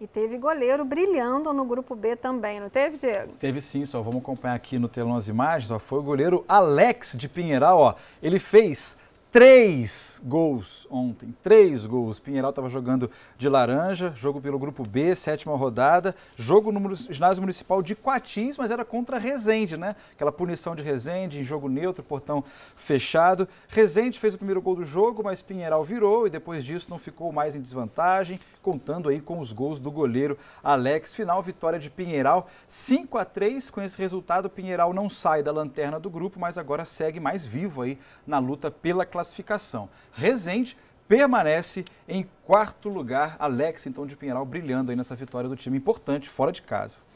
E teve goleiro brilhando no grupo B também, não teve, Diego? Teve sim, só vamos acompanhar aqui no telão as imagens. Ó, foi o goleiro Alex de Pinheiral, ó. Ele fez três gols ontem. Três gols. Pinheiral estava jogando de laranja, jogo pelo grupo B, sétima rodada, jogo no ginásio municipal de Quatis, mas era contra Resende, né? Aquela punição de Resende em jogo neutro, portão fechado. Resende fez o primeiro gol do jogo, mas Pinheiral virou e depois disso não ficou mais em desvantagem, contando aí com os gols do goleiro Alex. Final vitória de Pinheiral, 5 a 3. Com esse resultado, Pinheiral não sai da lanterna do grupo, mas agora segue mais vivo aí na luta pela classificação classificação. Rezende permanece em quarto lugar. Alex, então, de Pinheiral, brilhando aí nessa vitória do time importante fora de casa.